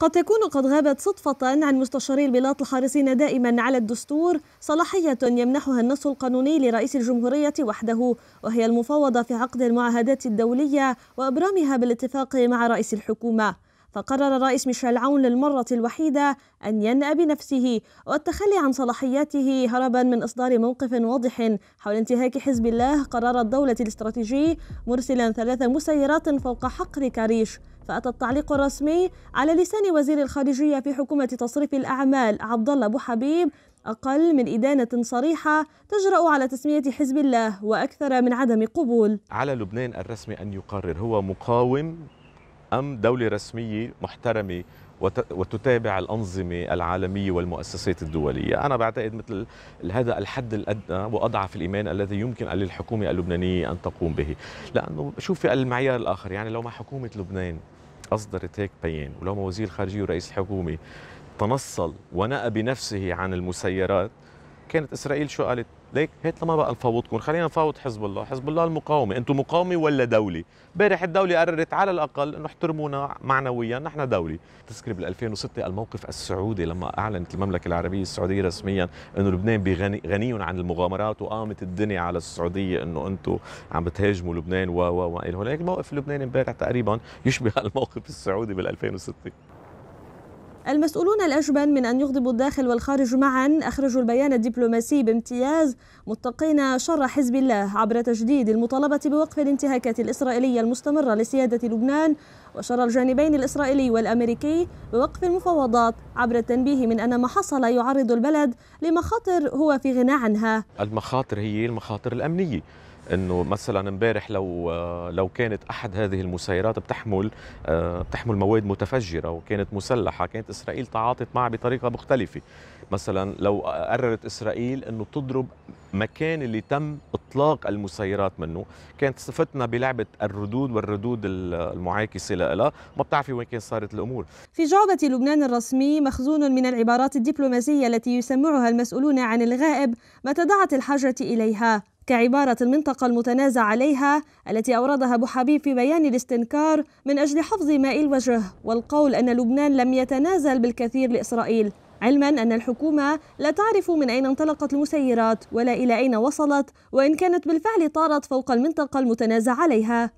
قد تكون قد غابت صدفة عن مستشاري البلاط الحريصين دائما على الدستور صلاحية يمنحها النص القانوني لرئيس الجمهورية وحده وهي المفاوضة في عقد المعاهدات الدولية وإبرامها بالاتفاق مع رئيس الحكومة فقرر الرئيس ميشيل عون للمرة الوحيدة أن ينأى بنفسه والتخلي عن صلاحياته هربا من إصدار موقف واضح حول انتهاك حزب الله قرار الدولة الاستراتيجي مرسلا ثلاث مسيرات فوق حقل كاريش فأتى التعليق الرسمي على لسان وزير الخارجية في حكومة تصريف الأعمال عبد الله أبو حبيب أقل من إدانة صريحة تجرأ على تسمية حزب الله وأكثر من عدم قبول على لبنان الرسمي أن يقرر هو مقاوم أم دولة رسمية محترمة وتتابع الأنظمة العالمية والمؤسسات الدولية أنا بعتقد مثل هذا الحد الأدنى وأضعف الإيمان الذي يمكن للحكومة اللبنانية أن تقوم به لأنه شوفي المعيار الآخر يعني لو ما حكومة لبنان أصدرت هيك بيان ولو ما وزير الخارجية ورئيس الحكومة تنصل ونأى بنفسه عن المسيرات كانت اسرائيل شو قالت؟ ليك هات ما بقى نفاوضكم خلينا نفاوض حزب الله حزب الله المقاومه انتم مقاومه ولا دوله امبارح الدوله قررت على الاقل انه احترمونا معنويا نحن دوله تذكر بال 2006 الموقف السعودي لما اعلنت المملكه العربيه السعوديه رسميا انه لبنان بغني غني عن المغامرات وقامت الدنيا على السعوديه انه انتم عم بتهاجموا لبنان و و إلى هناك الموقف اللبناني امبارح تقريبا يشبه الموقف السعودي بال 2006 المسؤولون الأجبن من أن يغضبوا الداخل والخارج معا أخرجوا البيان الدبلوماسي بامتياز متقين شر حزب الله عبر تجديد المطالبة بوقف الانتهاكات الإسرائيلية المستمرة لسيادة لبنان وشر الجانبين الإسرائيلي والأمريكي بوقف المفاوضات عبر التنبيه من أن ما حصل يعرض البلد لمخاطر هو في غنى عنها المخاطر هي المخاطر الأمنية انه مثلا امبارح لو لو كانت احد هذه المسيرات بتحمل بتحمل مواد متفجره وكانت مسلحه كانت اسرائيل تعاطت معها بطريقه مختلفه مثلا لو قررت اسرائيل انه تضرب مكان اللي تم اطلاق المسيرات منه كانت صفتنا بلعبه الردود والردود المعاكسه لها ما بتعرفي وين كان صارت الامور في جعبه لبنان الرسمي مخزون من العبارات الدبلوماسيه التي يسمعها المسؤولون عن الغائب ما تدعت الحاجه اليها كعبارة المنطقة المتنازع عليها التي أوردها أبو حبيب في بيان الاستنكار من أجل حفظ ماء الوجه والقول أن لبنان لم يتنازل بالكثير لإسرائيل علما أن الحكومة لا تعرف من أين انطلقت المسيرات ولا إلى أين وصلت وإن كانت بالفعل طارت فوق المنطقة المتنازع عليها